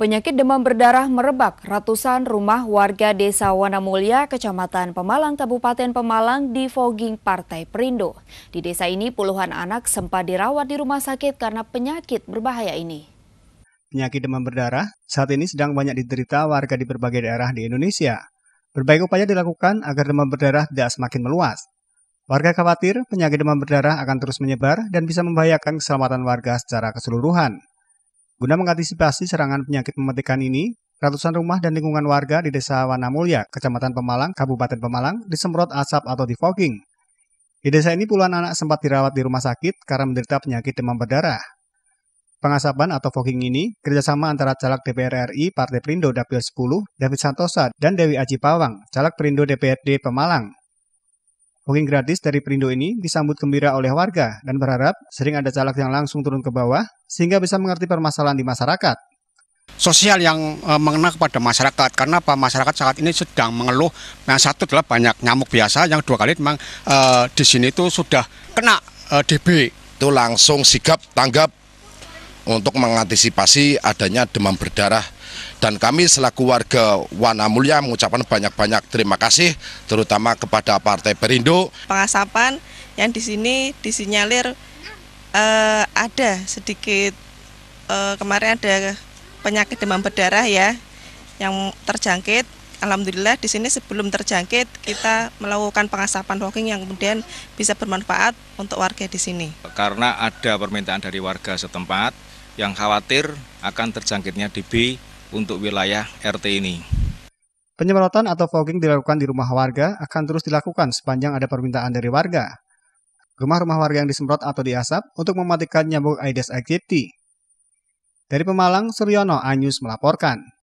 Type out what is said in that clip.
Penyakit demam berdarah merebak ratusan rumah warga desa Wanamulia kecamatan Pemalang, Kabupaten Pemalang di fogging Partai Perindo. Di desa ini puluhan anak sempat dirawat di rumah sakit karena penyakit berbahaya ini. Penyakit demam berdarah saat ini sedang banyak diderita warga di berbagai daerah di Indonesia. Berbagai upaya dilakukan agar demam berdarah tidak semakin meluas. Warga khawatir penyakit demam berdarah akan terus menyebar dan bisa membahayakan keselamatan warga secara keseluruhan. Guna mengantisipasi serangan penyakit mematikan ini, ratusan rumah dan lingkungan warga di Desa Wanamulya, Kecamatan Pemalang, Kabupaten Pemalang, disemprot asap atau difogging. Di desa ini puluhan anak sempat dirawat di rumah sakit karena menderita penyakit demam berdarah. Pengasapan atau fogging ini kerjasama antara caleg DPR RI Partai Perindo Dapil 10, David Santosa, dan Dewi Aji Pawang, caleg Perindo DPRD Pemalang, Booking gratis dari Perindo ini disambut gembira oleh warga dan berharap sering ada caleg yang langsung turun ke bawah sehingga bisa mengerti permasalahan di masyarakat. Sosial yang e, mengena kepada masyarakat karena apa masyarakat saat ini sedang mengeluh yang satu adalah banyak nyamuk biasa yang dua kali memang e, di sini itu sudah kena e, eh, DB itu langsung sigap tanggap untuk mengantisipasi adanya demam berdarah dan kami selaku warga Wana Mulia mengucapkan banyak-banyak terima kasih terutama kepada Partai Perindo. Pengasapan yang di sini disinyalir eh, ada sedikit eh, kemarin ada penyakit demam berdarah ya yang terjangkit alhamdulillah di sini sebelum terjangkit kita melakukan pengasapan walking yang kemudian bisa bermanfaat untuk warga di sini. Karena ada permintaan dari warga setempat yang khawatir akan terjangkitnya DB untuk wilayah RT ini. Penyemprotan atau fogging dilakukan di rumah warga akan terus dilakukan sepanjang ada permintaan dari warga. Rumah-rumah warga yang disemprot atau diasap untuk mematikan nyamuk Aedes aegypti. Dari Pemalang, Suryono Anyus melaporkan.